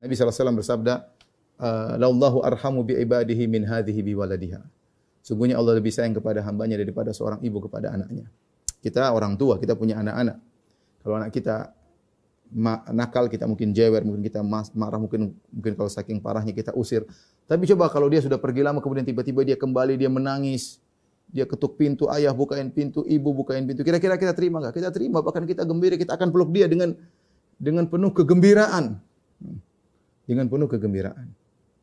Nabi SAW bersabda, ah, Lallahu arhamu bi ibadihi min hadhihi bi waladiha. Sungguhnya Allah lebih sayang kepada hambanya daripada seorang ibu kepada anaknya. Kita orang tua, kita punya anak-anak. Kalau anak kita nakal, kita mungkin jewer, mungkin kita marah, mungkin mungkin kalau saking parahnya kita usir. Tapi coba kalau dia sudah pergi lama, kemudian tiba-tiba dia kembali, dia menangis, dia ketuk pintu ayah, bukain pintu ibu, bukain pintu. Kira-kira kita terima nggak? Kita terima, bahkan kita gembira, kita akan peluk dia dengan dengan penuh kegembiraan. Hmm dengan penuh kegembiraan.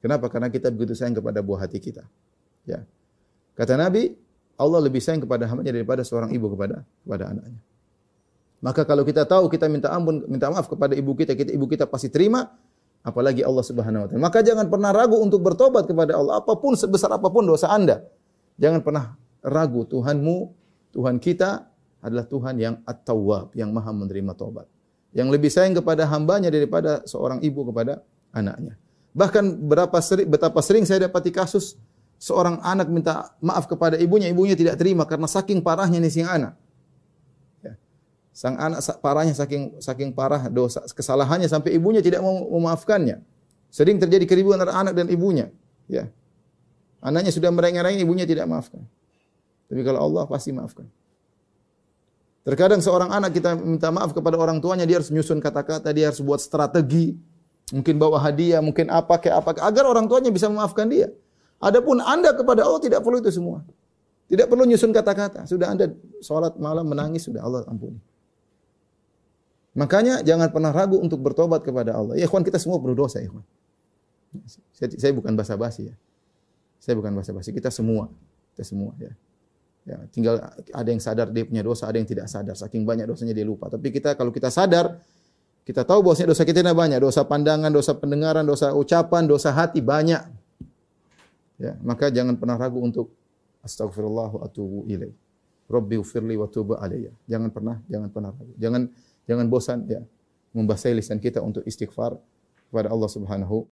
Kenapa? Karena kita begitu sayang kepada buah hati kita. Ya. Kata Nabi, Allah lebih sayang kepada hambanya daripada seorang ibu kepada kepada anaknya. Maka kalau kita tahu kita minta ampun, minta maaf kepada ibu kita, kita ibu kita pasti terima, apalagi Allah Subhanahu wa taala. Maka jangan pernah ragu untuk bertobat kepada Allah apapun sebesar apapun dosa Anda. Jangan pernah ragu Tuhanmu, Tuhan kita adalah Tuhan yang At-Tawwab, yang Maha menerima tobat. Yang lebih sayang kepada hambanya daripada seorang ibu kepada anaknya. Bahkan berapa sering, betapa sering saya dapati kasus seorang anak minta maaf kepada ibunya, ibunya tidak terima karena saking parahnya nih si anak. Ya. Sang anak parahnya saking saking parah dosa kesalahannya sampai ibunya tidak mau memaafkannya. Sering terjadi keributan antara anak dan ibunya. Ya. Anaknya sudah merengek-rengek, ibunya tidak maafkan. Tapi kalau Allah pasti maafkan. Terkadang seorang anak kita minta maaf kepada orang tuanya, dia harus menyusun kata-kata, dia harus buat strategi, Mungkin bawa hadiah, mungkin apa kayak apa agar orang tuanya bisa memaafkan dia. Adapun Anda kepada Allah tidak perlu itu semua. Tidak perlu nyusun kata-kata. Sudah Anda sholat malam menangis sudah Allah ampuni. Makanya jangan pernah ragu untuk bertobat kepada Allah. Ya ikhwan kita semua perlu berdosa ikhwan. Saya, saya bukan basa-basi ya. Saya bukan basa-basi. Kita semua, kita semua ya. Ya, tinggal ada yang sadar dia punya dosa, ada yang tidak sadar. Saking banyak dosanya dia lupa. Tapi kita kalau kita sadar, kita tahu bahwasanya dosa kita ini banyak, dosa pandangan, dosa pendengaran, dosa ucapan, dosa hati banyak. Ya, maka jangan pernah ragu untuk astagfirullah wa atubu ilaih. Rabbi ufirli wa tuba alayya. Jangan pernah jangan pernah ragu. Jangan jangan bosan ya membasahi lisan kita untuk istighfar kepada Allah Subhanahu